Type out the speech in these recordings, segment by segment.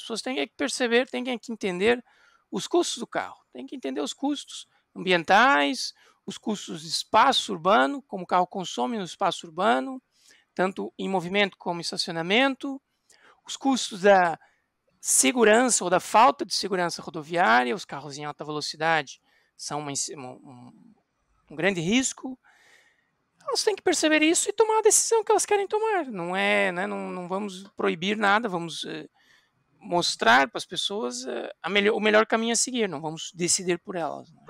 As pessoas têm é que perceber, têm é que entender os custos do carro, têm que entender os custos ambientais, os custos de espaço urbano, como o carro consome no espaço urbano, tanto em movimento como em estacionamento, os custos da segurança ou da falta de segurança rodoviária, os carros em alta velocidade são uma, um, um grande risco. Elas têm que perceber isso e tomar a decisão que elas querem tomar. Não é, né, não, não vamos proibir nada, vamos eh, mostrar para as pessoas eh, melhor, o melhor caminho a seguir, não vamos decidir por elas. Né?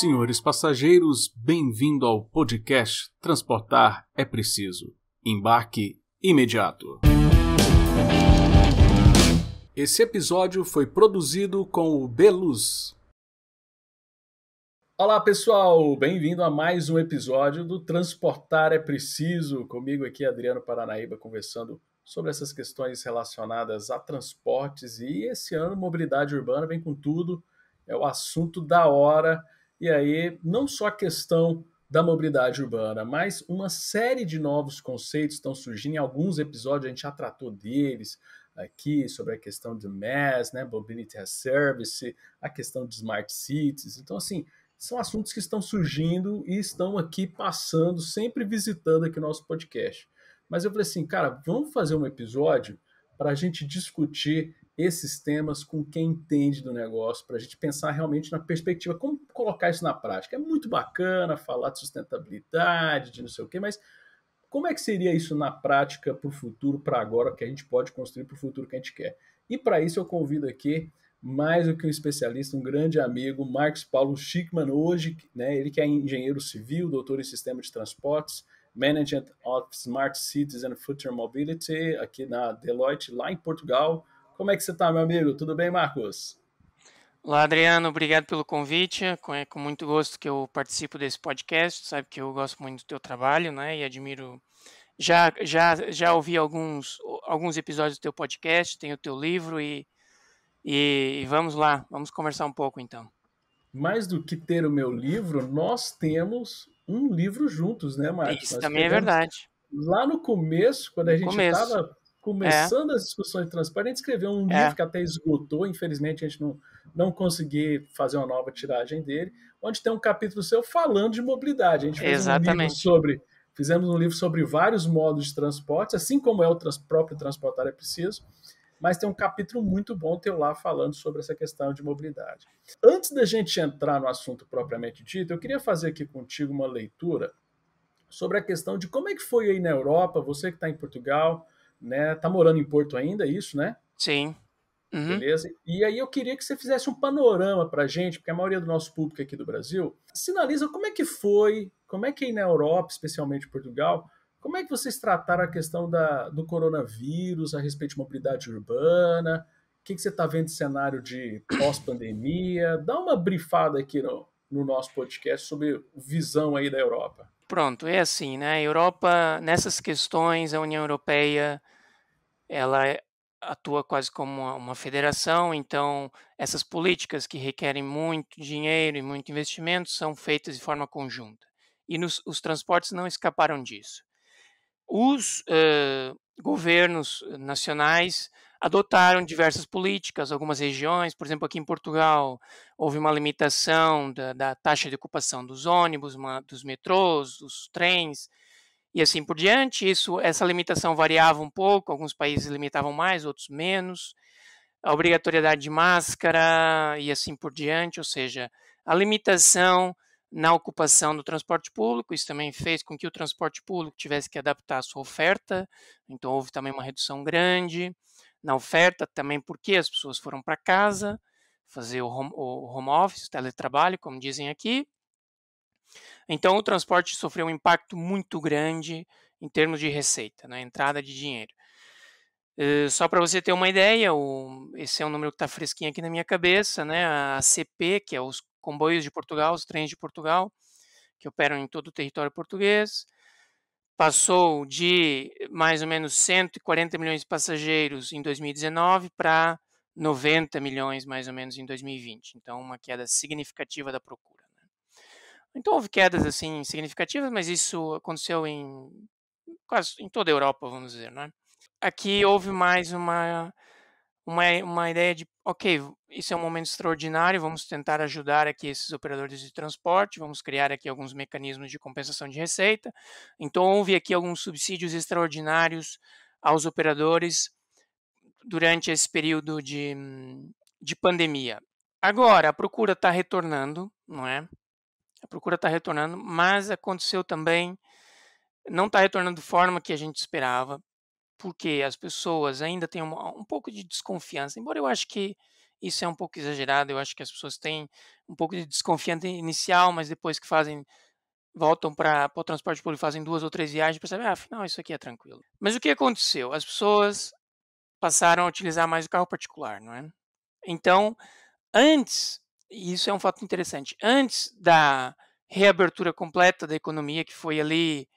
Senhores passageiros, bem-vindo ao podcast Transportar é Preciso. Embarque imediato. Esse episódio foi produzido com o Beluz. Olá pessoal, bem-vindo a mais um episódio do Transportar é Preciso. Comigo aqui, Adriano Paranaíba, conversando sobre essas questões relacionadas a transportes e esse ano mobilidade urbana vem com tudo, é o assunto da hora. E aí, não só a questão da mobilidade urbana, mas uma série de novos conceitos estão surgindo. Em alguns episódios a gente já tratou deles aqui sobre a questão de MES, né, Mobility as Service, a questão de Smart Cities. Então, assim, são assuntos que estão surgindo e estão aqui passando, sempre visitando aqui o nosso podcast. Mas eu falei assim, cara, vamos fazer um episódio para a gente discutir esses temas com quem entende do negócio, para a gente pensar realmente na perspectiva, como colocar isso na prática. É muito bacana falar de sustentabilidade, de não sei o quê, mas como é que seria isso na prática para o futuro, para agora, que a gente pode construir para o futuro que a gente quer? E para isso eu convido aqui mais do que um especialista, um grande amigo, Marcos Paulo Schickman, hoje, né, ele que é engenheiro civil, doutor em sistema de transportes, Management of Smart Cities and Future Mobility, aqui na Deloitte, lá em Portugal. Como é que você está, meu amigo? Tudo bem, Marcos? Olá, Adriano. Obrigado pelo convite. É com muito gosto que eu participo desse podcast. Sabe que eu gosto muito do teu trabalho, né? E admiro. Já, já, já ouvi alguns, alguns episódios do teu podcast, tem o teu livro e, e, e vamos lá, vamos conversar um pouco então. Mais do que ter o meu livro, nós temos um livro juntos, né, Marcos? Isso Nós também é verdade. Lá no começo, quando a gente estava começando é. as discussões de a gente escreveu um é. livro que até esgotou, infelizmente a gente não, não conseguiu fazer uma nova tiragem dele, onde tem um capítulo seu falando de mobilidade. A gente fez Exatamente. um livro sobre, fizemos um livro sobre vários modos de transporte, assim como é o trans, próprio transportar é preciso, mas tem um capítulo muito bom teu lá falando sobre essa questão de mobilidade. Antes da gente entrar no assunto propriamente dito, eu queria fazer aqui contigo uma leitura sobre a questão de como é que foi aí na Europa, você que está em Portugal, né? Tá morando em Porto ainda, é isso, né? Sim. Uhum. Beleza? E aí eu queria que você fizesse um panorama para gente, porque a maioria do nosso público aqui do Brasil sinaliza como é que foi, como é que aí na Europa, especialmente Portugal, como é que vocês trataram a questão da, do coronavírus a respeito de mobilidade urbana? O que, que você está vendo de cenário de pós-pandemia? Dá uma brifada aqui no, no nosso podcast sobre visão aí da Europa. Pronto, é assim, né? A Europa, nessas questões, a União Europeia, ela é, atua quase como uma federação, então essas políticas que requerem muito dinheiro e muito investimento são feitas de forma conjunta. E nos, os transportes não escaparam disso os uh, governos nacionais adotaram diversas políticas, algumas regiões, por exemplo, aqui em Portugal, houve uma limitação da, da taxa de ocupação dos ônibus, uma, dos metrôs, dos trens, e assim por diante. Isso, essa limitação variava um pouco, alguns países limitavam mais, outros menos. A obrigatoriedade de máscara e assim por diante, ou seja, a limitação na ocupação do transporte público, isso também fez com que o transporte público tivesse que adaptar a sua oferta, então houve também uma redução grande na oferta, também porque as pessoas foram para casa fazer o home, o home office, o teletrabalho, como dizem aqui. Então o transporte sofreu um impacto muito grande em termos de receita, na né, entrada de dinheiro. Uh, só para você ter uma ideia, o, esse é um número que está fresquinho aqui na minha cabeça, né? A CP, que é os, comboios de Portugal, os trens de Portugal, que operam em todo o território português. Passou de eh, mais ou menos 140 milhões de passageiros em 2019 para 90 milhões mais ou menos em 2020. Então, uma queda significativa da procura. Né? Então, houve quedas assim significativas, mas isso aconteceu em quase em toda a Europa, vamos dizer. Né? Aqui houve mais uma uma, uma ideia de, ok, isso é um momento extraordinário, vamos tentar ajudar aqui esses operadores de transporte, vamos criar aqui alguns mecanismos de compensação de receita. Então, houve aqui alguns subsídios extraordinários aos operadores durante esse período de, de pandemia. Agora, a procura está retornando, não é? A procura está retornando, mas aconteceu também, não está retornando de forma que a gente esperava porque as pessoas ainda têm uma, um pouco de desconfiança, embora eu acho que isso é um pouco exagerado, eu acho que as pessoas têm um pouco de desconfiança inicial, mas depois que fazem voltam para o transporte público, fazem duas ou três viagens, percebem, ah, afinal, isso aqui é tranquilo. Mas o que aconteceu? As pessoas passaram a utilizar mais o carro particular, não é? Então, antes, e isso é um fato interessante, antes da reabertura completa da economia, que foi ali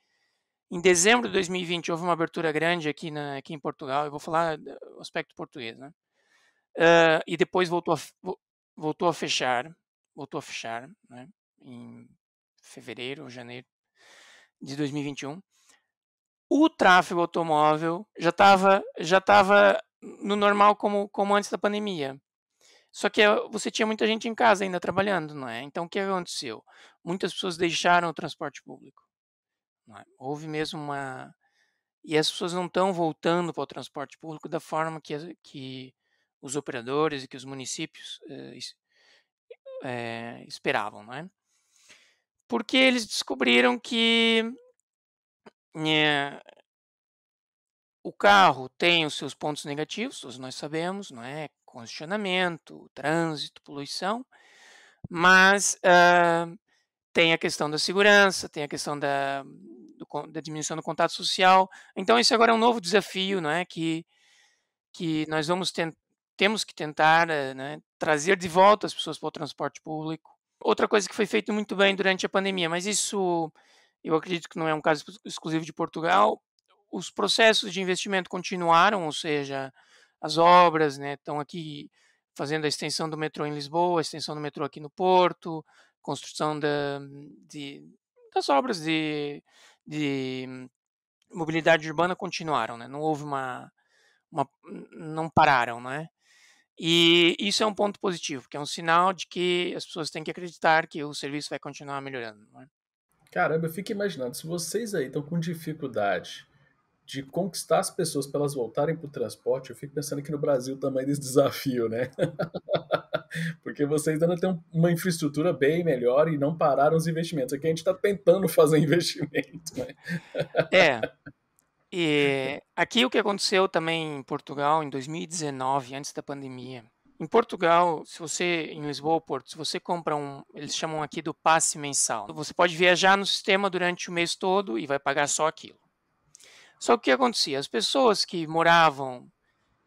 em dezembro de 2020 houve uma abertura grande aqui, na, aqui em Portugal, eu vou falar eh, o aspecto português, né? Uh, e depois voltou a, voltou a fechar, voltou a fechar, né? Em fevereiro ou janeiro de 2021. O tráfego automóvel já estava já tava no normal como, como antes da pandemia. Só que eh, você tinha muita gente em casa ainda trabalhando, não é? Então o que aconteceu? Muitas pessoas deixaram o transporte público. É? Houve mesmo uma. E as pessoas não estão voltando para o transporte público da forma que, que os operadores e que os municípios é, esperavam, não é? Porque eles descobriram que eh, o carro tem os seus pontos negativos, todos nós sabemos, não é? Congestionamento, trânsito, poluição, mas uh, tem a questão da segurança, tem a questão da, do, da diminuição do contato social. Então, esse agora é um novo desafio, não é? Que, que nós vamos ten, temos que tentar eh, né, trazer de volta as pessoas para o transporte público. Outra coisa que foi feito muito bem durante a pandemia, mas isso eu acredito que não é um caso exclusivo de Portugal, os processos de investimento continuaram, ou seja, as obras, né, estão aqui fazendo a extensão do metrô em Lisboa, a extensão do metrô aqui no Porto, construção de, das obras de, de hum, mobilidade urbana continuaram, né? Não houve uma, uma, não pararam, né? E isso é um ponto positivo, que é um sinal de que as pessoas têm que acreditar que o serviço vai continuar melhorando. Né? Caramba, eu fico imaginando, se vocês aí estão com dificuldade de conquistar as pessoas para elas voltarem para o transporte, eu fico pensando que no Brasil o tamanho desse desafio, né? Porque vocês ainda têm uma infraestrutura bem melhor e não pararam os investimentos. Aqui a gente está tentando fazer investimento, né? É. E aqui o que aconteceu também em Portugal em 2019, antes da pandemia. Em Portugal, se você em Lisboa ou Porto, se você compra um, eles chamam aqui do passe mensal. Você pode viajar no sistema durante o mês todo e vai pagar só aquilo. Só que o que acontecia? As pessoas que moravam,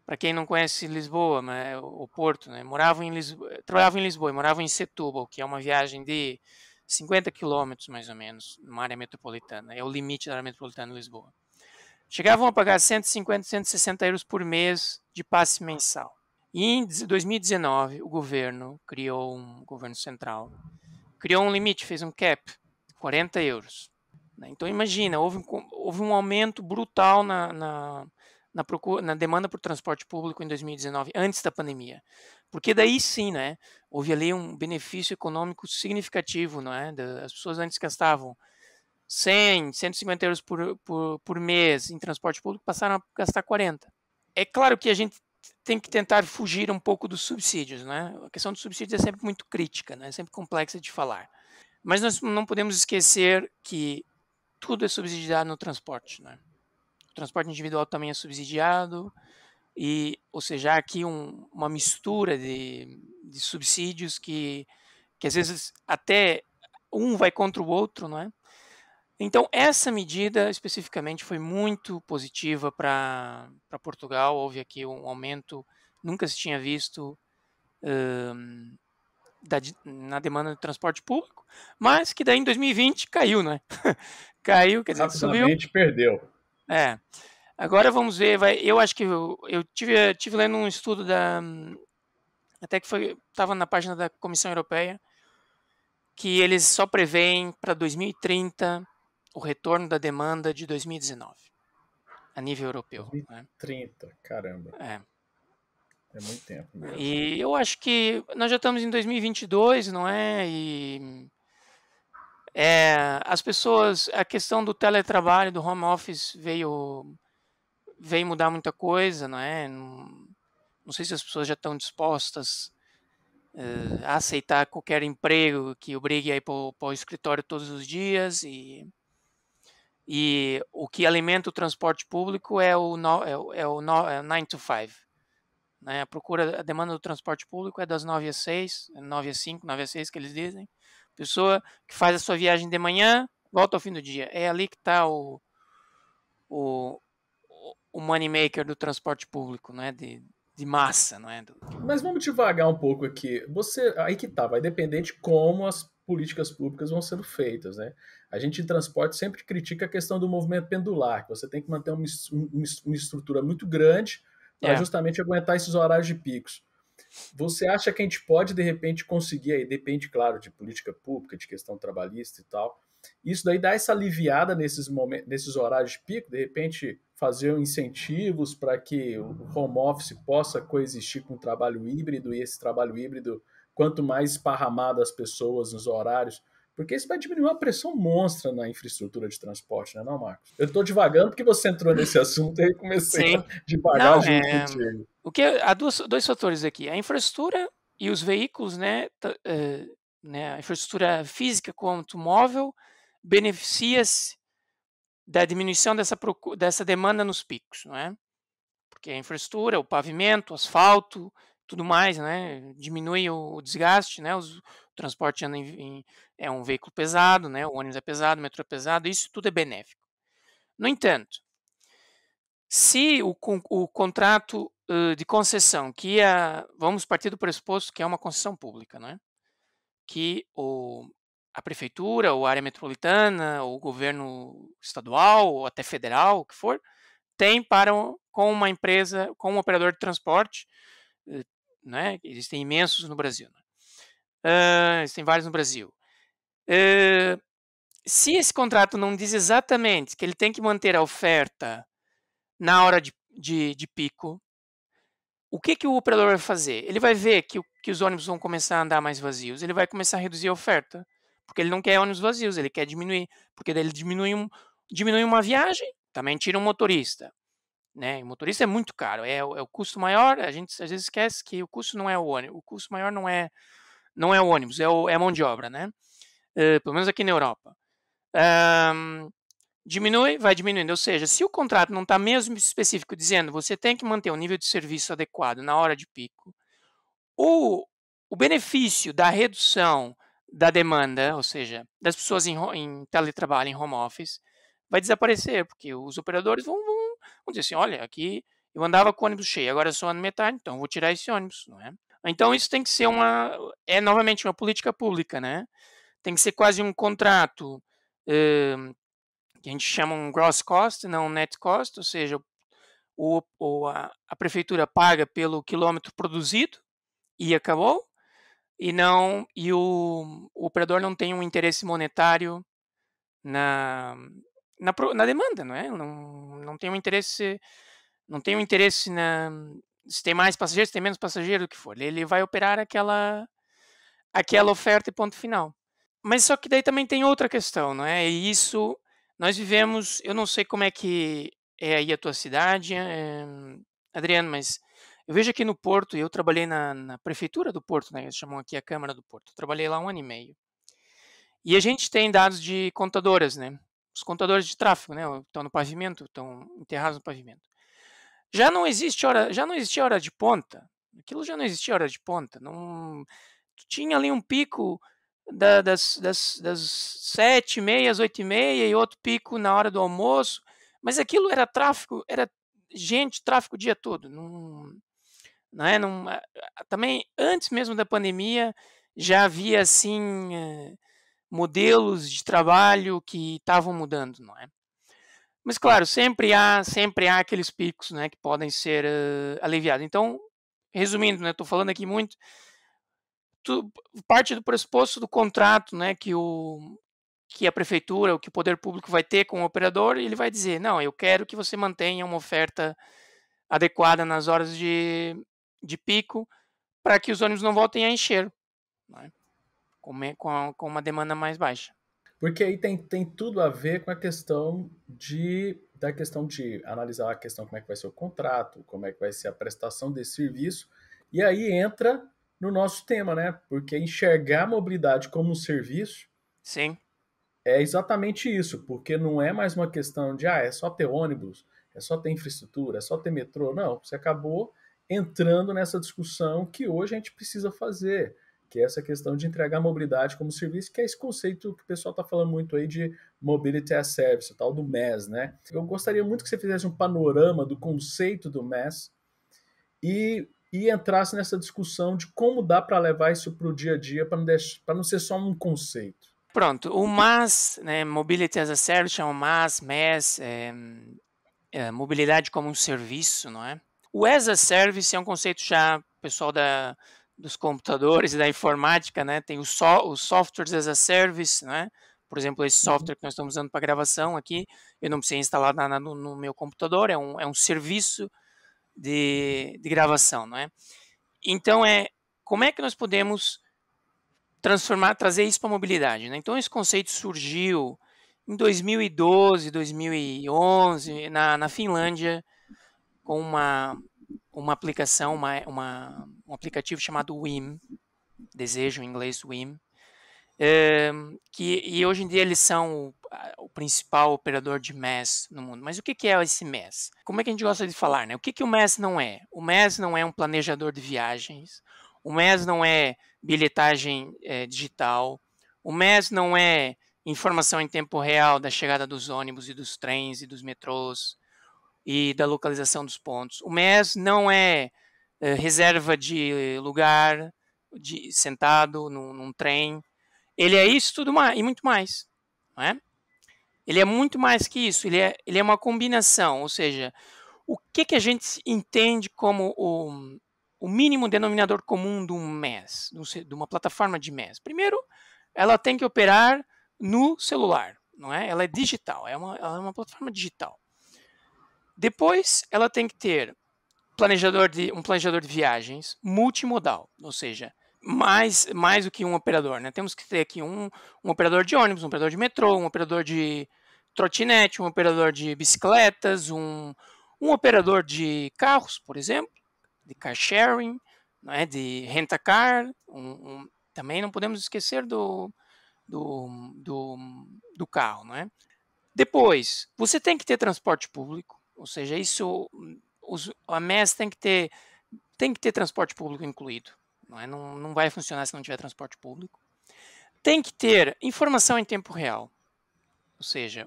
para quem não conhece Lisboa, né, o Porto, né, moravam em Lisboa, trabalhavam em Lisboa e moravam em Setúbal, que é uma viagem de 50 quilômetros, mais ou menos, numa área metropolitana. É o limite da área metropolitana de Lisboa. Chegavam a pagar 150, 160 euros por mês de passe mensal. E em 2019, o governo criou um governo central, criou um limite, fez um cap, 40 euros. Né? Então imagina, houve, houve um aumento brutal na, na, na, procura, na demanda por transporte público em 2019, antes da pandemia. Porque daí sim, né, houve ali um benefício econômico significativo, não é? As pessoas antes gastavam 100, 150 euros por, por, por mês em transporte público, passaram a gastar 40. É claro que a gente tem que tentar fugir um pouco dos subsídios, né? A questão dos subsídios é sempre muito crítica, né? É sempre complexa de falar. Mas nós não podemos esquecer que tudo é subsidiado no transporte, né? O transporte individual também é subsidiado, e, ou seja, há aqui um, uma mistura de, de subsídios que, que às vezes até um vai contra o outro, não é? Então, essa medida especificamente foi muito positiva para Portugal. Houve aqui um aumento nunca se tinha visto um, da, na demanda de transporte público, mas que daí em 2020 caiu, né? caiu, quer dizer, subiu. perdeu. É. Agora vamos ver, vai, eu acho que eu, eu tive, tive lendo um estudo da até que foi estava na página da Comissão Europeia que eles só prevêem para 2030 o retorno da demanda de 2019 a nível europeu. 2030, né? caramba. É. É muito tempo. Mesmo. E eu acho que nós já estamos em 2022, não é? E é, as pessoas, a questão do teletrabalho, do home office veio veio mudar muita coisa, não é? Não, não sei se as pessoas já estão dispostas uh, a aceitar qualquer emprego que obrigue a ir para o escritório todos os dias e e o que alimenta o transporte público é o no, é, o, é o é 9 to 5. Né? A procura, a demanda do transporte público é das 9 às 6, 9 às 5, 9 às 6 que eles dizem. Pessoa que faz a sua viagem de manhã, volta ao fim do dia. É ali que está o, o, o money maker do transporte público, né? De, de massa, não é? Do... Mas vamos devagar um pouco aqui. Você, aí que tá, vai depender de como as políticas públicas vão sendo feitas, né? A gente em transporte sempre critica a questão do movimento pendular, que você tem que manter uma, uma, uma estrutura muito grande para é. justamente aguentar esses horários de picos. Você acha que a gente pode, de repente, conseguir aí, depende, claro, de política pública, de questão trabalhista e tal. Isso daí dá essa aliviada nesses momentos, nesses horários de pico, de repente fazer incentivos para que o home office possa coexistir com o trabalho híbrido e esse trabalho híbrido, quanto mais esparramado as pessoas nos horários, porque isso vai diminuir uma pressão monstra na infraestrutura de transporte, né, não, Marcos? Eu estou devagando porque você entrou nesse assunto e comecei de a não, é... O que há duas, dois fatores aqui. A infraestrutura e os veículos, né, uh, né a infraestrutura física quanto móvel, beneficia-se da diminuição dessa, dessa demanda nos picos, não é? Porque a infraestrutura, o pavimento, o asfalto, tudo mais, né? Diminui o, desgaste, né? Os, transporte anda em, em, é um veículo pesado, né? o ônibus é pesado, o metrô é pesado, isso tudo é benéfico. No entanto, se o, o contrato uh, de concessão, que a vamos partir do pressuposto que é uma concessão pública, né? que o, a prefeitura, ou a área metropolitana, ou o governo estadual, ou até federal, o que for, tem para com uma empresa, com um operador de transporte, né? existem imensos no Brasil. Né? Uh, tem vários no Brasil. Uh, se esse contrato não diz exatamente que ele tem que manter a oferta na hora de, de, de pico, o que, que o operador vai fazer? Ele vai ver que, que os ônibus vão começar a andar mais vazios, ele vai começar a reduzir a oferta, porque ele não quer ônibus vazios, ele quer diminuir, porque daí ele diminui, um, diminui uma viagem, também tira um motorista. Né? O motorista é muito caro, é, é o custo maior, a gente às vezes esquece que o custo não é o ônibus, o custo maior não é não é o ônibus, é, o, é a mão de obra, né? Uh, pelo menos aqui na Europa. Um, diminui, vai diminuindo. Ou seja, se o contrato não está mesmo específico dizendo você tem que manter um nível de serviço adequado na hora de pico, o, o benefício da redução da demanda, ou seja, das pessoas em, em teletrabalho, em home office, vai desaparecer, porque os operadores vão, vão, vão dizer assim: olha, aqui eu andava com o ônibus cheio, agora só ando metade, então vou tirar esse ônibus, não é? Então isso tem que ser uma é novamente uma política pública, né? Tem que ser quase um contrato eh, que a gente chama um gross cost, não um net cost, ou seja, o, o a, a, prefeitura paga pelo quilômetro produzido e acabou, e não e o, o operador não tem um interesse monetário na, na, na demanda, não é? Não, não tem um interesse não tem um interesse na, se tem mais passageiros, se tem menos passageiros, o que for. Ele vai operar aquela, tá. aquela oferta e ponto final. Mas só que daí também tem outra questão, não é? E isso, nós vivemos, eu não sei como é que é aí a tua cidade, é, Adriano, mas eu vejo aqui no Porto, eu trabalhei na, na prefeitura do Porto, né? Eles chamam aqui a Câmara do Porto. Eu trabalhei lá um ano e meio. E a gente tem dados de contadoras, né? Os contadores de tráfego, né? Estão no pavimento, estão enterrados no pavimento. Já não existe hora, já não existia hora de ponta. Aquilo já não existia hora de ponta. Não tinha ali um pico da, das, das, das sete e meia às oito e meia e outro pico na hora do almoço. Mas aquilo era tráfico, era gente, tráfico o dia todo. Não, não é? Não, também antes mesmo da pandemia já havia assim eh, modelos de trabalho que estavam mudando, não é? Mas tá. claro, sempre há, sempre há aqueles picos, né, que podem ser uh, aliviados. Então, resumindo, né, estou falando aqui muito tu, parte do pressuposto do contrato, né, que o que a prefeitura, o que o poder público vai ter com o operador, ele vai dizer, não, eu quero que você mantenha uma oferta adequada nas horas de, de pico para que os ônibus não voltem a encher, né, com, com, com uma demanda mais baixa. Porque aí tem, tem tudo a ver com a questão de da questão de analisar a questão como é que vai ser o contrato, como é que vai ser a prestação desse serviço, e aí entra no nosso tema, né? Porque enxergar a mobilidade como um serviço Sim. é exatamente isso, porque não é mais uma questão de ah, é só ter ônibus, é só ter infraestrutura, é só ter metrô. Não, você acabou entrando nessa discussão que hoje a gente precisa fazer que é essa questão de entregar mobilidade como serviço, que é esse conceito que o pessoal está falando muito aí de Mobility as Service, o tal do MES, né? Eu gostaria muito que você fizesse um panorama do conceito do MES e, e entrasse nessa discussão de como dá para levar isso para o dia a dia, para não, deixar, não ser só um conceito. Pronto, o MAS, né, Mobility as a Service, é o MAS, MES, é, é, mobilidade como um serviço, não é? O as a Service é um conceito já, pessoal da dos computadores e da informática, né? Tem os so, o software as a service, né? Por exemplo, esse uhum. software que nós estamos usando para gravação aqui, eu não precisei instalar nada no, no, meu computador, é um, é um serviço de, de gravação, não é? Então, é como é que nós podemos transformar, trazer isso para a mobilidade, né? Então, esse conceito surgiu em 2012, 2011, na, na Finlândia, com uma uma aplicação, uma, uma, um aplicativo chamado WIM, desejo em inglês WIM, é, que, e hoje em dia eles são o, o, principal operador de MES no mundo. Mas o que, que é esse MES? Como é que a gente gosta de falar? Né? O que, que o MES não é? O MES não é um planejador de viagens, o MES não é bilhetagem é, digital, o MES não é informação em tempo real da chegada dos ônibus e dos trens e dos metrôs, e da localização dos pontos. O MES não é, eh, reserva de lugar, de sentado num, num, trem. Ele é isso tudo mais, e muito mais. Não é? Ele é muito mais que isso, ele é, ele é uma combinação, ou seja, o que, que a gente entende como o, o mínimo denominador comum de um MES, de uma plataforma de MES? Primeiro, ela tem que operar no celular, não é? Ela é digital, é uma, ela é uma plataforma digital. Depois, ela tem que ter planejador de, um planejador de viagens multimodal, ou seja, mais, mais do que um operador. Né? Temos que ter aqui um, um operador de ônibus, um operador de metrô, um operador de trotinete, um operador de bicicletas, um, um operador de carros, por exemplo, de car sharing, né? de rentacar. Um, um, também não podemos esquecer do, do, do, do carro. Né? Depois, você tem que ter transporte público ou seja, isso os, a MES tem que ter tem que ter transporte público incluído. Não, é? não, não vai funcionar se não tiver transporte público. Tem que ter informação em tempo real. Ou seja,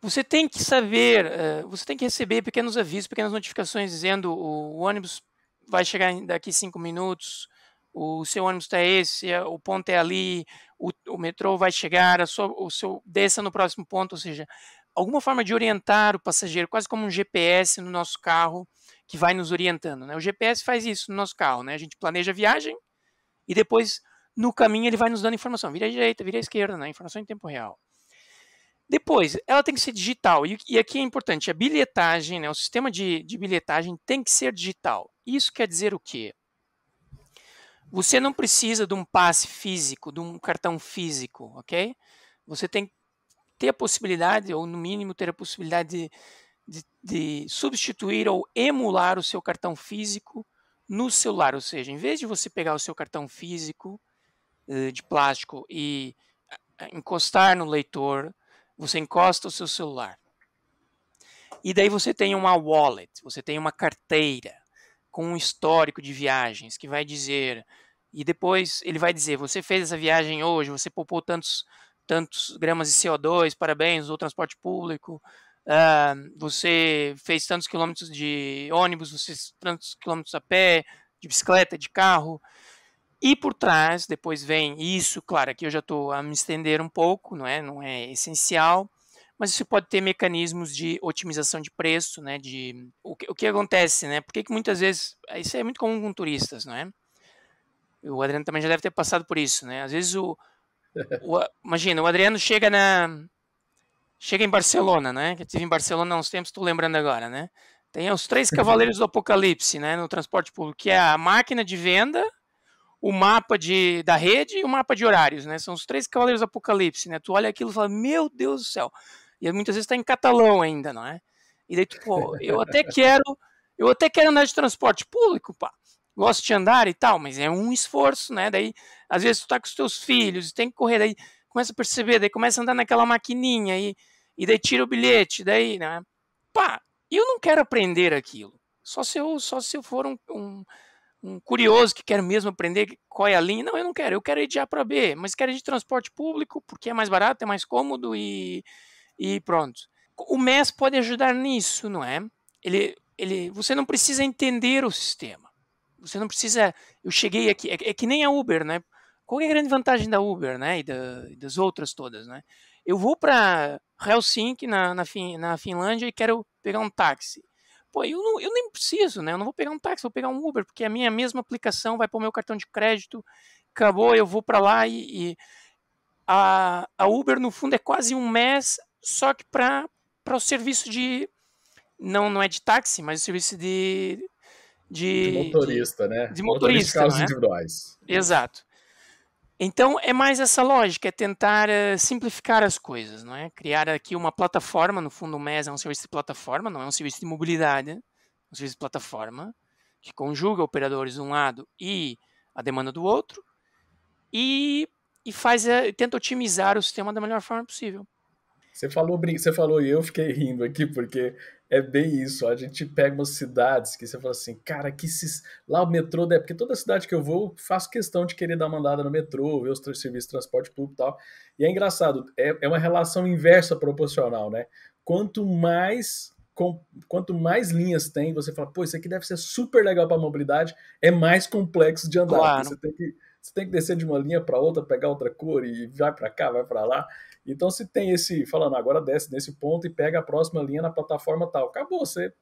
você tem que saber, eh, você tem que receber pequenos avisos, pequenas notificações dizendo o, ônibus vai chegar daqui cinco minutos, o seu ônibus está esse, o ponto é ali, o, o metrô vai chegar, sua, o seu desça no próximo ponto, ou seja, alguma forma de orientar o passageiro, quase como um GPS no nosso carro que vai nos orientando. Né? O GPS faz isso no nosso carro, né? A gente planeja a viagem e depois no caminho ele vai nos dando informação. Vira à direita, vira à esquerda, né? Informação em tempo real. Depois, ela tem que ser digital. E, e aqui é importante, a bilhetagem, né, o sistema de, de bilhetagem tem que ser digital. Isso quer dizer o quê? Você não precisa de um passe físico, de um cartão físico, ok? Você tem ter a possibilidade, ou no mínimo ter a possibilidade de, de, de substituir ou emular o seu cartão físico no celular. Ou seja, em vez de você pegar o seu cartão físico eh, de plástico e eh, eh, encostar no leitor, você encosta o seu celular. E daí você tem uma wallet, você tem uma carteira com um histórico de viagens que vai dizer. E depois ele vai dizer: você fez essa viagem hoje, você poupou tantos tantos gramas de CO2, parabéns, o transporte público, uh, você fez tantos quilômetros de ônibus, você fez tantos quilômetros a pé, de bicicleta, de carro. E por trás, depois vem isso, claro, aqui eu já estou a me estender um pouco, não é, não é essencial, mas isso pode ter mecanismos de otimização de preço, né, de o que, o que acontece, né, porque que muitas vezes, é, isso é muito comum com turistas, não é? O Adriano também já deve ter passado por isso, né, às vezes o, o, imagina, o Adriano chega na. Chega em Barcelona, né? Que eu em Barcelona há uns tempos, estou lembrando agora, né? Tem os três uhum. cavaleiros do apocalipse, né? No transporte público, que é a máquina de venda, o mapa de, da rede e o mapa de horários, né? São os três cavaleiros do apocalipse, né? Tu olha aquilo e fala, meu Deus do céu. E muitas vezes está em catalão ainda, não é? E daí tu, pô, eu até quero, eu até quero andar de transporte público, pá. Gosto de andar e tal, mas é um esforço, né? Daí às vezes tu tá com os teus filhos, tem que correr, daí começa a perceber, daí começa a andar naquela maquininha e, e daí tira o bilhete, daí, né? Pá, eu não quero aprender aquilo. Só se eu, só se eu for um, um, um curioso que quer mesmo aprender qual é a linha. Não, eu não quero, eu quero ir de A para B, mas quero ir de transporte público porque é mais barato, é mais cômodo e, e pronto. O MES pode ajudar nisso, não é? Ele, ele, você não precisa entender o sistema. Você não precisa. Eu cheguei aqui, é, é que nem a Uber, né? Qual é a grande vantagem da Uber, né? E, da, e das outras todas, né? Eu vou para Helsinki, na, na, fin, na Finlândia, e quero pegar um táxi. Pô, eu, não, eu nem preciso, né? Eu não vou pegar um táxi, vou pegar um Uber, porque a minha mesma aplicação vai para o meu cartão de crédito, acabou, eu vou para lá e, e. a, a Uber, no fundo, é quase um mês, só que para o serviço de. Não, não é de táxi, mas o serviço de de, de motorista, né? De motorista, motorista carros né? individuais. Exato. Então é mais essa lógica, é tentar uh, simplificar as coisas, não é? Criar aqui uma plataforma, no fundo o MES é um serviço de plataforma, não é um serviço de mobilidade, é um serviço de plataforma que conjuga operadores de um lado e a demanda do outro e, e faz eh, tenta otimizar o sistema da melhor forma possível. Você falou, você falou e eu fiquei rindo aqui porque é bem isso. A gente pega umas cidades que você fala assim, cara, que se... lá o metrô, é porque toda cidade que eu vou, faço questão de querer dar uma andada no metrô, ver os serviços de transporte público e tal. E é engraçado, é, é uma relação inversa proporcional, né? Quanto mais com, quanto mais linhas tem, você fala, pô, isso aqui deve ser super legal para mobilidade, é mais complexo de andar. Claro. Você, tem que, você tem que descer de uma linha para outra, pegar outra cor e vai para cá, vai para lá. Então, se tem esse, falando ah, agora desce nesse ponto e pega a próxima linha na plataforma tal, acabou, você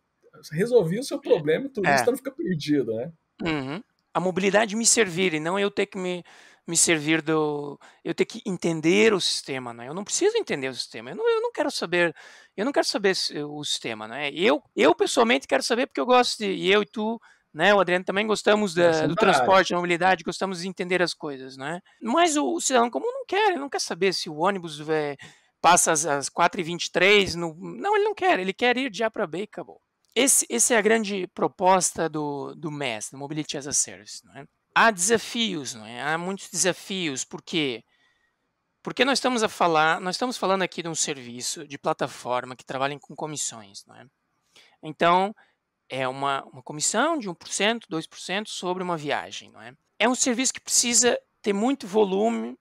resolveu o seu problema e tudo é. isso não fica perdido, né? Uhum. A mobilidade me servir e não eu ter que me, me servir do. Eu ter que entender o sistema, né? Eu não preciso entender o sistema. Eu não, eu não quero saber. Eu não quero saber o sistema, né? Eu, eu pessoalmente quero saber porque eu gosto de. E eu e tu né? O Adriano também gostamos da, é do transporte, da mobilidade, gostamos de entender as coisas, né? Mas o, o cidadão comum não quer, ele não quer saber se o ônibus é, passa às, às 4h23, no... não, ele não quer, ele quer ir de A para B, acabou. Esse, essa é a grande proposta do, do MES, do Mobility as a Service, não é? Há desafios, não é? Há muitos desafios, porque porque nós estamos a falar, nós estamos falando aqui de um serviço de plataforma que trabalha com comissões, não é? Então, é uma, uma comissão de 1%, 2% sobre uma viagem. Não é? é um serviço que precisa ter muito volume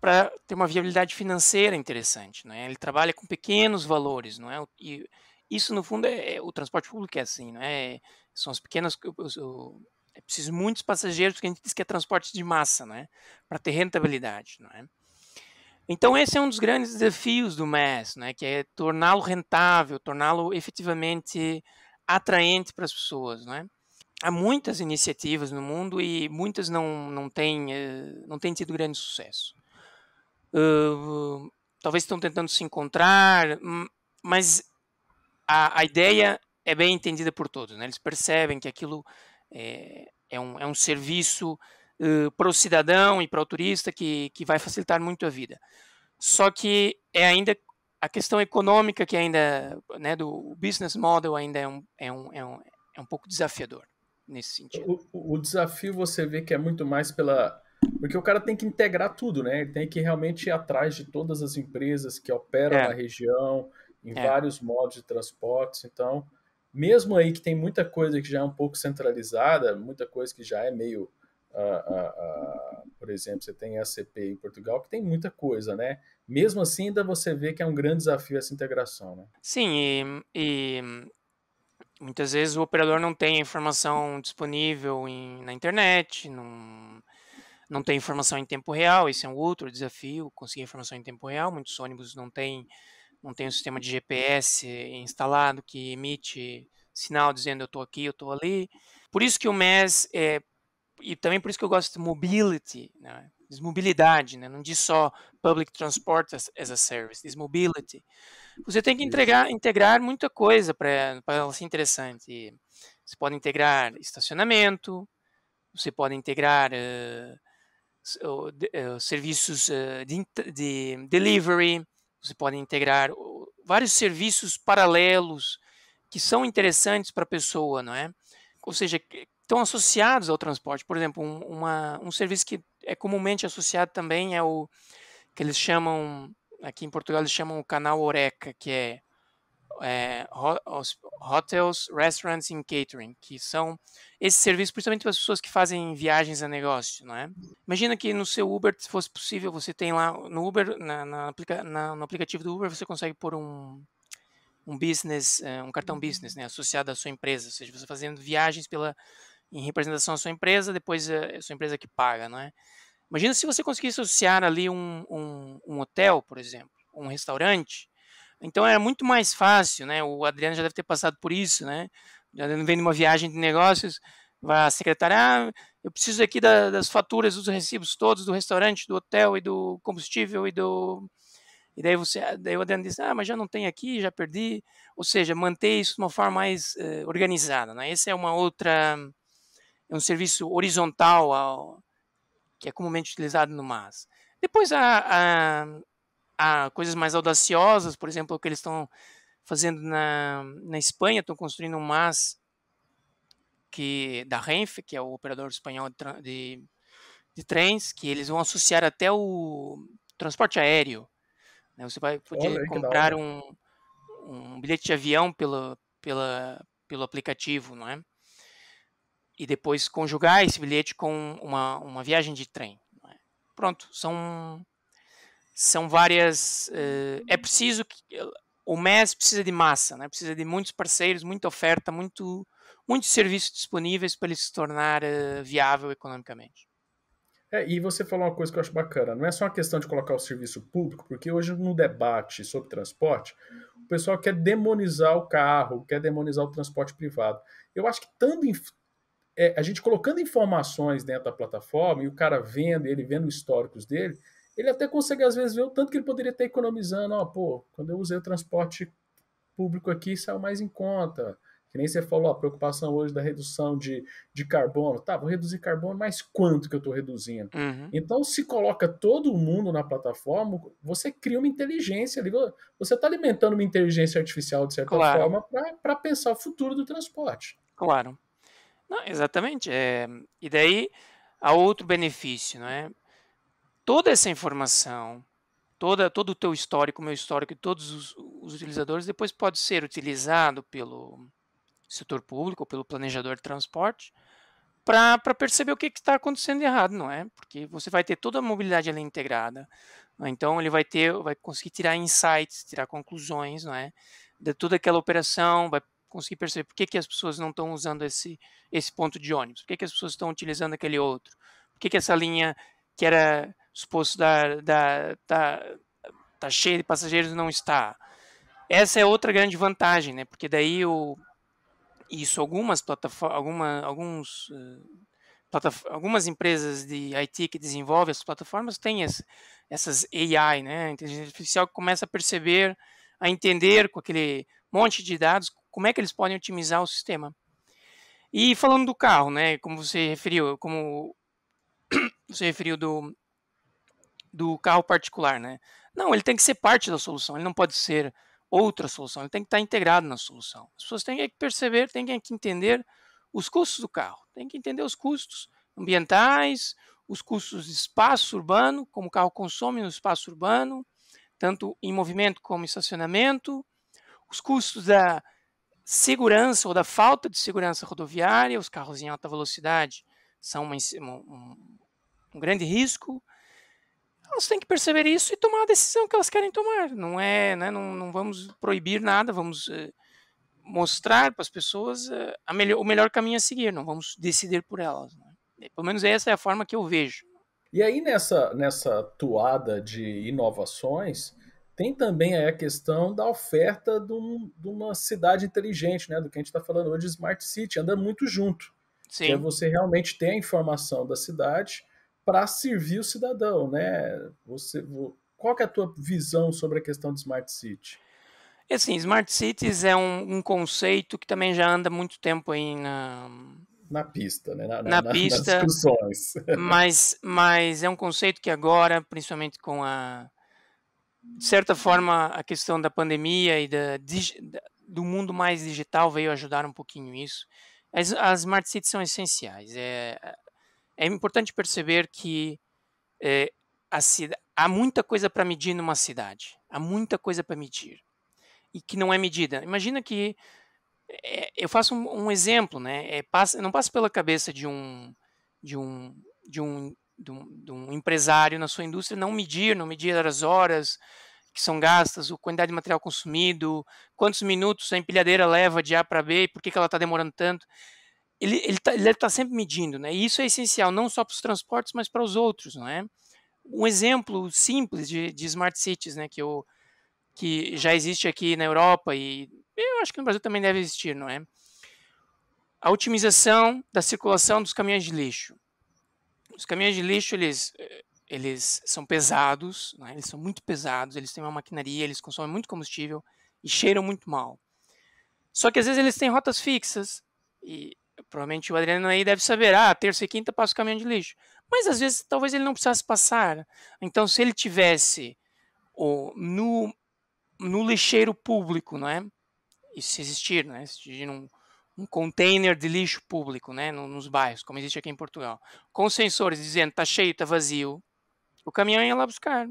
para ter uma viabilidade financeira interessante. Não é? Ele trabalha com pequenos valores. Não é? E isso, no fundo, é, é o transporte público é assim. Não é? São as pequenas... Eu, eu, é preciso muitos passageiros, porque a gente diz que é transporte de massa, é para ter rentabilidade. Não é? Então esse é um dos grandes desafios do MES, né, que é torná-lo rentável, torná-lo efetivamente atraente para as pessoas, né? Há muitas iniciativas no mundo e muitas não, não, têm, eh, não têm tido grande sucesso. Uh, talvez estão tentando se encontrar, mas a, a, ideia é bem entendida por todos. Né? Eles percebem que aquilo é, é, um, é um serviço uh, para o cidadão e para o turista que, que vai facilitar muito a vida. Só que é ainda a questão econômica que ainda, né, do business model ainda é um, é um, é um, é um pouco desafiador nesse sentido. O, o desafio você vê que é muito mais pela porque o cara tem que integrar tudo, né? Ele tem que realmente ir atrás de todas as empresas que operam é. na região, em é. vários modos de transportes. Então, mesmo aí que tem muita coisa que já é um pouco centralizada, muita coisa que já é meio. Uh, uh, uh, por exemplo, você tem a CP em Portugal, que tem muita coisa, né? mesmo assim ainda você vê que é um grande desafio essa integração, né? Sim, e, e muitas vezes o operador não tem informação disponível em, na internet, não, não tem informação em tempo real, esse é um outro desafio, conseguir informação em tempo real, muitos ônibus não têm não tem um sistema de GPS instalado que emite sinal dizendo eu estou aqui, eu estou ali. Por isso que o MES, é, e também por isso que eu gosto de mobility, né? mobilidade, né? não diz só Public Transport as, as a Service, diz Mobility. Você tem que entregar, integrar muita coisa para ela ser interessante. você pode integrar estacionamento, você pode integrar uh, uh, serviços uh, de, de, delivery, você pode integrar vários serviços paralelos que são interessantes para a pessoa, não é? Ou seja, estão associados ao transporte. Por exemplo, um, uma, um serviço que é comumente associado também é o que eles chamam, aqui em Portugal eles chamam o canal Oreca, que é, é Hotels, Restaurants and Catering, que são esse serviço principalmente para as pessoas que fazem viagens a negócio, não é? Imagina que no seu Uber, se fosse possível, você tem lá no Uber, na, na, na no aplicativo do Uber, você consegue pôr um, um business, eh, um cartão uhum. business, né, associado à sua empresa, ou seja, você fazendo viagens pela em representação da sua empresa, depois a eh, é sua empresa que paga, não é? Imagina se você conseguisse associar ali um, um, um hotel, por exemplo, um restaurante. Então é muito mais fácil, né? O Adriano já deve ter passado por isso, né? Já vem de uma viagem de negócios, vai a secretária, ah, eu preciso aqui da, das faturas, dos recibos todos do restaurante, do hotel e do combustível e do e daí você, daí o Adriano diz, ah, mas já não tem aqui, já perdi. Ou seja, manter isso de uma forma mais eh, organizada, né? Esse é uma outra, é um serviço horizontal ao, que é comumente utilizado no MAS. Depois há, há, há coisas mais audaciosas, por exemplo, o que eles estão fazendo na, na Espanha, estão construindo um MAS que, da Renfe, que é o operador espanhol de, de, de trens, que eles vão associar até o transporte aéreo. Né? Você vai poder Olha, comprar um, um bilhete de avião pelo, pela, pelo aplicativo, não é? e depois conjugar esse bilhete com uma, uma viagem de trem. É? Pronto, são, são várias. Eh, é preciso que. O MES precisa de massa, né? precisa de muitos parceiros, muita oferta, muito, muitos serviços disponíveis para ele se tornar eh, viável economicamente. É, e você falou uma coisa que eu acho bacana. Não é só uma questão de colocar o serviço público, porque hoje no debate sobre transporte, o pessoal quer demonizar o carro, quer demonizar o transporte privado. Eu acho que tanto, é, a gente colocando informações dentro da plataforma e o cara vendo, ele vendo os históricos dele, ele até consegue às vezes ver o tanto que ele poderia estar economizando. Ó, pô, quando eu usei o transporte público aqui, saiu mais em conta. Que nem você falou, a preocupação hoje da redução de, de carbono. Tá, vou reduzir carbono, mas quanto que eu estou reduzindo? Uhum. Então, se coloca todo mundo na plataforma, você cria uma inteligência ali. Você está alimentando uma inteligência artificial, de certa claro. forma, para pensar o futuro do transporte. Claro. Não, exatamente. É, e daí há outro benefício, não é? Toda essa informação, toda, todo o teu histórico, meu histórico e todos os, os utilizadores, depois pode ser utilizado pelo setor público ou pelo planejador de transporte para perceber o que está acontecendo errado, não é? Porque você vai ter toda a mobilidade ali integrada. Né? Então ele vai ter, vai conseguir tirar insights, tirar conclusões, não é? De toda aquela operação, vai conseguir perceber por que, que as pessoas não estão usando esse, esse ponto de ônibus, por que, que as pessoas estão utilizando aquele outro, por que, que essa linha que era suposto da, da, tá, tá cheia de passageiros não está. Essa é outra grande vantagem, né? Porque daí o, isso algumas plataformas, alguma, alguns eh, algumas empresas de IT que desenvolvem as plataformas têm essas AI, né, inteligência artificial que começa a perceber, a entender uhum. com aquele monte de dados como é que eles podem otimizar o sistema. E falando do carro, né, como você referiu, como você referiu do, do carro particular, né? Não, ele tem que ser parte da solução, ele não pode ser outra solução, ele tem que estar integrado na solução. As pessoas têm que perceber, têm que entender os custos do carro, têm que entender os custos ambientais, os custos de espaço urbano, como o carro consome no espaço urbano, tanto em movimento como em estacionamento, os custos da, segurança ou da falta de segurança rodoviária, os carros em alta velocidade são uma, um, um grande risco. Elas têm que perceber isso e tomar a decisão que elas querem tomar. Não é, né, não, não vamos proibir nada, vamos eh, mostrar para as pessoas eh, melhor, o melhor caminho a seguir, não vamos decidir por elas. Né? Pelo menos essa é a forma que eu vejo. E aí nessa, nessa toada de inovações, tem também a questão da oferta de, um, de, uma cidade inteligente, né? Do que a gente está falando hoje Smart City, anda muito junto. Sim. Que é você realmente ter a informação da cidade para servir o cidadão, né? Você, qual é a tua visão sobre a questão de Smart City? Assim, Smart Cities é um, um conceito que também já anda muito tempo aí na, na pista, né? na, na, na pista, nas discussões. Mas, mas é um conceito que agora, principalmente com a, de certa forma, a questão da pandemia e da, do mundo mais digital veio ajudar um pouquinho isso. As, as smart cities são essenciais. É, é importante perceber que é, há muita coisa para medir numa cidade, há muita coisa para medir e que não é medida. Imagina que é, eu faço um, um exemplo, né? É, passa, não passa pela cabeça de um de um de um de um, de um empresário na sua indústria não medir, não medir as horas que são gastas, a quantidade de material consumido, quantos minutos a empilhadeira leva de A para B, por que, que ela está demorando tanto. Ele deve ele tá, ele tá sempre medindo, né? E isso é essencial, não só para os transportes, mas para os outros, não é? Um exemplo simples de, de smart cities, né? Que, eu, que já existe aqui na Europa e eu acho que no Brasil também deve existir, não é? A otimização da circulação dos caminhões de lixo. Os caminhões de lixo, eles, eh, eles são pesados, né? eles são muito pesados, eles têm uma maquinaria, eles consomem muito combustível e cheiram muito mal. Só que às vezes eles têm rotas fixas e provavelmente o Adriano aí deve saber, ah, terça e quinta passa o caminhão de lixo. Mas às vezes talvez ele não precisasse passar. Então se ele tivesse o, no, no lixeiro público, não é? Isso existir, né? Existir num, um container de lixo público né, nos bairros, como existe aqui em Portugal, com sensores dizendo está cheio, está vazio, o caminhão ia lá buscar.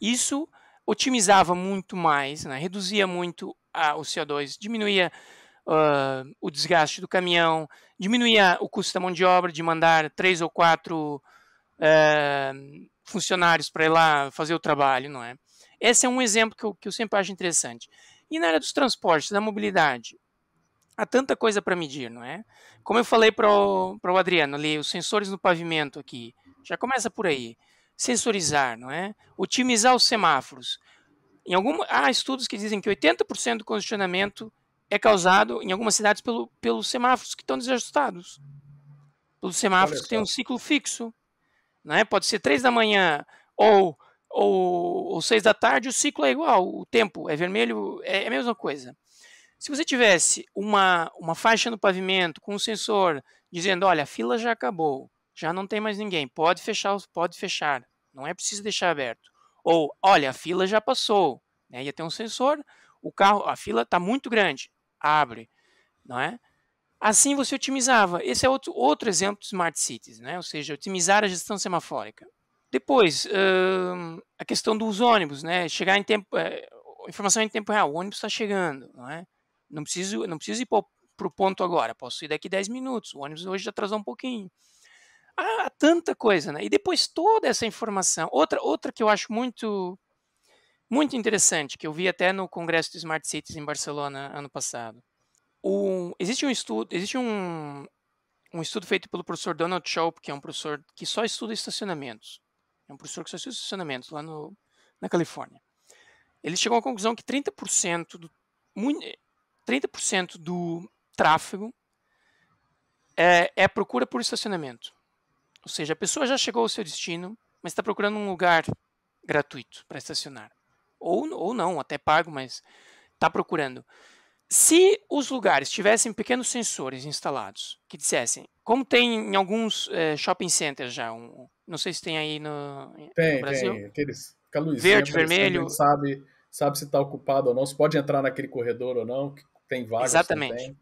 Isso otimizava muito mais, né, reduzia muito a, o CO2, diminuía uh, o desgaste do caminhão, diminuía o custo da mão de obra de mandar três ou quatro uh, funcionários para ir lá fazer o trabalho, não é? Esse é um exemplo que eu, que eu sempre acho interessante. E na área dos transportes, da mobilidade, há tanta coisa para medir, não é? Como eu falei para o Adriano ali, os sensores no pavimento aqui, já começa por aí. Sensorizar, não é? Otimizar os semáforos. Em algum, há estudos que dizem que 80% do congestionamento é causado em algumas cidades pelo, pelos semáforos que estão desajustados. Pelos semáforos que têm um ciclo fixo. é? Pode ser 3 da manhã ou, ou, ou 6 da tarde, o ciclo é igual, o tempo é vermelho, é, é a mesma coisa. Se você tivesse uma, uma faixa no pavimento com um sensor dizendo, olha, a fila já acabou, já não tem mais ninguém, pode fechar, pode fechar, não é preciso deixar aberto. Ou, olha, a fila já passou, né? ia ter um sensor, o carro, a fila está muito grande, abre, não é? Assim você otimizava. Esse é outro, outro exemplo de smart cities, né? ou seja, otimizar a gestão semafórica. Depois, hum, a questão dos ônibus, né? chegar em tempo, eh, informação em tempo real, o ônibus está chegando, não é? Não preciso, não preciso ir para o ponto agora, posso ir daqui 10 minutos. O ônibus hoje já atrasou um pouquinho. Há, ah, há tanta coisa, né? E depois toda essa informação. Outra, outra que eu acho muito muito interessante, que eu vi até no congresso de Smart Cities em Barcelona ano passado. existe um estudo, existe um, um estudo feito pelo professor Donald Shope, que é um professor que só estuda estacionamentos. É um professor que só estuda estacionamentos lá no, na Califórnia. Ele chegou à conclusão que 30% do, muito, 30% do tráfego é, é procura por estacionamento. Ou seja, a pessoa já chegou ao seu destino, mas está procurando um lugar gratuito para estacionar. Ou, ou não, até pago, mas está procurando. Se os lugares tivessem pequenos sensores instalados que dissessem, como tem em alguns é, shopping centers já, um, não sei se tem aí no, tem, no Brasil. Tem, aqueles verde, né? vermelho. Sabe, sabe se está ocupado ou não, se pode entrar naquele corredor ou não, tem vários. Exatamente. Também.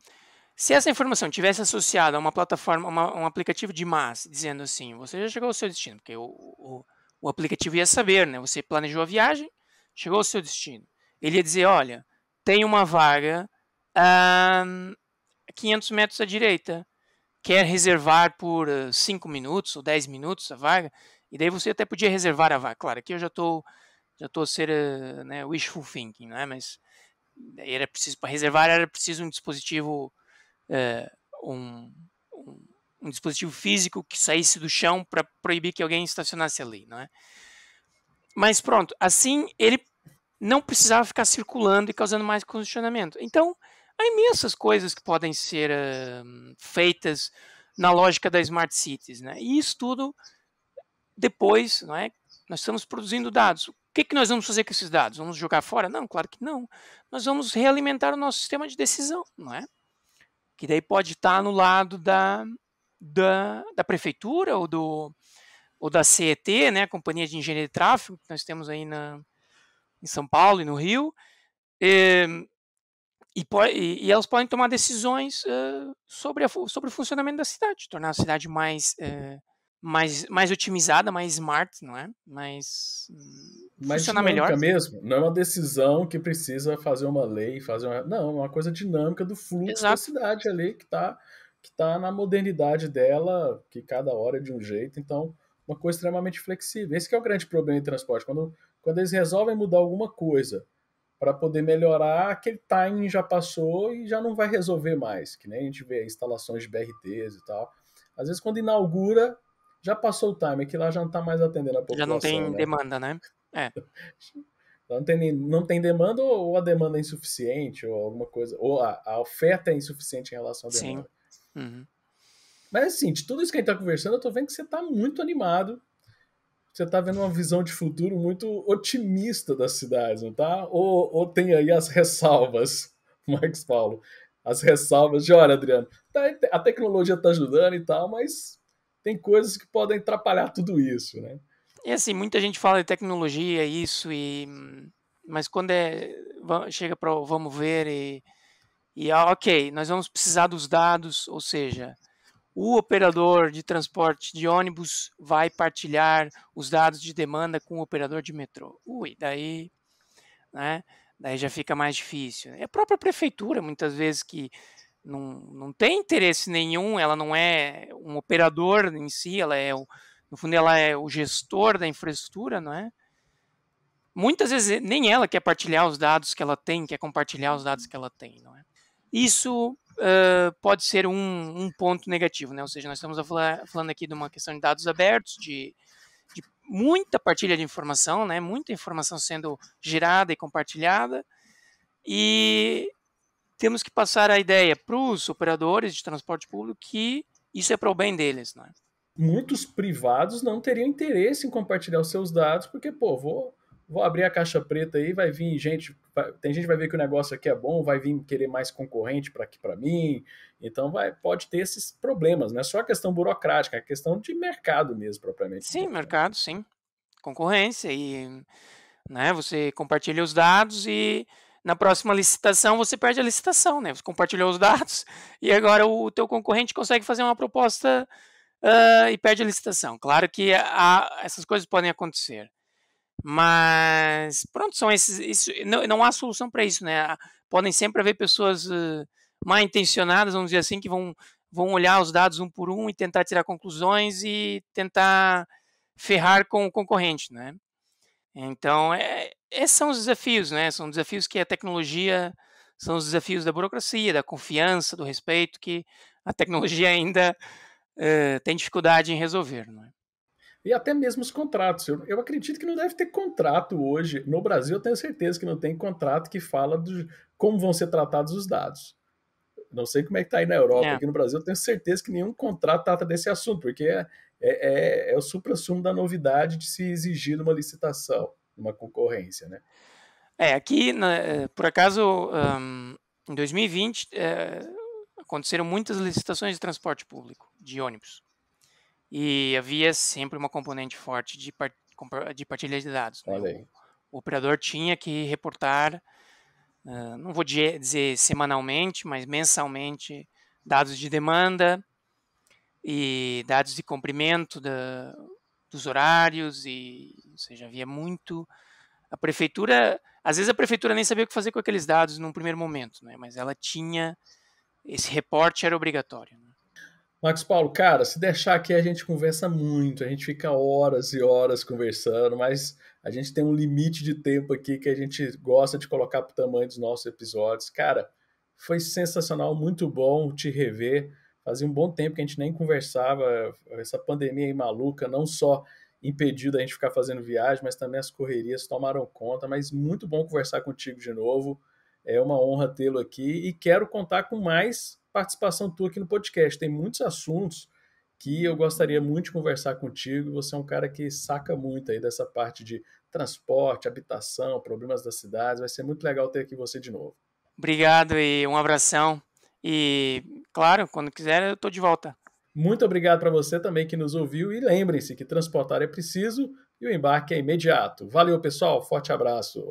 Se essa informação tivesse associada a uma plataforma, uma, um aplicativo de MAS, dizendo assim, você já chegou ao seu destino, porque o, o, o aplicativo ia saber, né? Você planejou a viagem, chegou ao seu destino. Ele ia dizer, olha, tem uma vaga a 500 metros à direita. Quer reservar por 5 ah, minutos ou 10 minutos a vaga? E daí você até podia reservar a vaga. Claro, aqui eu já estou já tô a ser ah, né, wishful thinking, né Mas era é preciso para reservar era preciso um dispositivo uh, um, um, um, dispositivo físico que saísse do chão para proibir que alguém estacionasse ali, não é? Mas pronto, assim ele não precisava ficar circulando e causando mais congestionamento. Então há imensas coisas que podem ser uh, feitas na lógica da smart cities, né? E isso tudo depois, não é? Nós estamos produzindo dados que, que nós vamos fazer com esses dados? Vamos jogar fora? Não, claro que não. Nós vamos realimentar o nosso sistema de decisão, não é? Que daí pode estar no lado da, da, da prefeitura ou, do, ou da CET, né, a Companhia de Engenharia de Tráfego, que nós temos aí na, em São Paulo e no Rio. E, e, e, elas podem tomar decisões uh, sobre, a, sobre o funcionamento da cidade, tornar a cidade mais uh, mais, mais otimizada, mais smart, não é? Mais mais funciona melhor. mesmo. Não é uma decisão que precisa fazer uma lei, fazer uma... Não, é uma coisa dinâmica do fluxo Exato. da cidade ali que está que tá na modernidade dela, que cada hora é de um jeito. Então, uma coisa extremamente flexível. Esse é o grande problema de transporte. Quando, quando eles resolvem mudar alguma coisa para poder melhorar, aquele time já passou e já não vai resolver mais. Que nem a gente vê instalações de BRTs e tal. Às vezes, quando inaugura, já passou o time, que lá já não tá mais atendendo a população. Já não tem né? demanda, né? É. não tem, não tem demanda ou a demanda é insuficiente ou alguma coisa, ou a, a oferta é insuficiente em relação à demanda. Sim. Uhum. Mas assim, de tudo isso que a gente tá conversando, eu tô vendo que você tá muito animado. Você tá vendo uma visão de futuro muito otimista das cidades, não tá? Ou, ou tem aí as ressalvas, Marcos Paulo? As ressalvas de, olha, Adriano, tá, a tecnologia tá ajudando e tal, mas tem coisas que podem atrapalhar tudo isso, né? E assim, muita gente fala de tecnologia, isso, e mas quando é, chega para vamos ver e, e ah, ok, nós vamos precisar dos dados, ou seja, o operador de transporte de ônibus vai partilhar os dados de demanda com o operador de metrô. Ui, daí, né? Daí já fica mais difícil. É a própria prefeitura, muitas vezes, que não, não tem interesse nenhum, ela não é um operador em si, ela é, o, no fundo, ela é o gestor da infraestrutura, não é? Muitas vezes nem ela quer partilhar os dados que ela tem, quer compartilhar os dados que ela tem, não é? Isso uh, pode ser um, um, ponto negativo, né? Ou seja, nós estamos falar, falando aqui de uma questão de dados abertos, de, de muita partilha de informação, né? Muita informação sendo gerada e compartilhada, e temos que passar a ideia para os operadores de transporte público que isso é para o bem deles, né? Muitos privados não teriam interesse em compartilhar os seus dados, porque, pô, vou, vou abrir a caixa preta aí, vai vir gente, tem gente que vai ver que o negócio aqui é bom, vai vir querer mais concorrente para aqui para mim, então vai, pode ter esses problemas, não é só a questão burocrática, é a questão de mercado mesmo, propriamente. Sim, né? mercado, sim. Concorrência e, né, você compartilha os dados e na próxima licitação você perde a licitação, né? Você compartilhou os dados e agora o teu concorrente consegue fazer uma proposta uh, e perde a licitação. Claro que há, essas coisas podem acontecer. Mas pronto, são esses. Isso, não, não há solução para isso, né? Podem sempre haver pessoas uh, mal intencionadas, vamos dizer assim, que vão, vão olhar os dados um por um e tentar tirar conclusões e tentar ferrar com o concorrente, né? Então, é, esses são os desafios, né? São desafios que a tecnologia, são os desafios da burocracia, da confiança, do respeito, que a tecnologia ainda eh, tem dificuldade em resolver, não é? E até mesmo os contratos. Eu, eu, acredito que não deve ter contrato hoje. No Brasil, eu tenho certeza que não tem contrato que fala de como vão ser tratados os dados. Não sei como é que está aí na Europa. É. Aqui no Brasil, eu tenho certeza que nenhum contrato trata desse assunto, porque é, é, é, é o supra-sumo da novidade de se exigir uma licitação, uma concorrência, né? É, aqui, né, por acaso, um, em 2020, é, aconteceram muitas licitações de transporte público, de ônibus. E havia sempre uma componente forte de, par, de partilha de dados. Né? O, o, operador tinha que reportar, uh, não vou dizer semanalmente, mas mensalmente, dados de demanda, e dados de comprimento da, dos horários e, ou seja, havia muito. A prefeitura, às vezes a prefeitura nem sabia o que fazer com aqueles dados num primeiro momento, né? Mas ela tinha esse reporte era obrigatório. Né? Max Paulo, cara, se deixar aqui a gente conversa muito, a gente fica horas e horas conversando, mas a gente tem um limite de tempo aqui que a gente gosta de colocar para o tamanho dos nossos episódios. Cara, foi sensacional, muito bom te rever. Fazia um bom tempo que a gente nem conversava. Essa pandemia aí maluca não só impediu da gente ficar fazendo viagem, mas também as correrias tomaram conta. Mas muito bom conversar contigo de novo. É uma honra tê-lo aqui e quero contar com mais participação tua aqui no podcast. Tem muitos assuntos que eu gostaria muito de conversar contigo. Você é um cara que saca muito aí dessa parte de transporte, habitação, problemas das cidades. Vai ser muito legal ter aqui você de novo. Obrigado e um abração. E, claro, quando quiser, eu estou de volta. Muito obrigado para você também que nos ouviu e lembrem-se que transportar é preciso e o embarque é imediato. Valeu, pessoal. Forte abraço.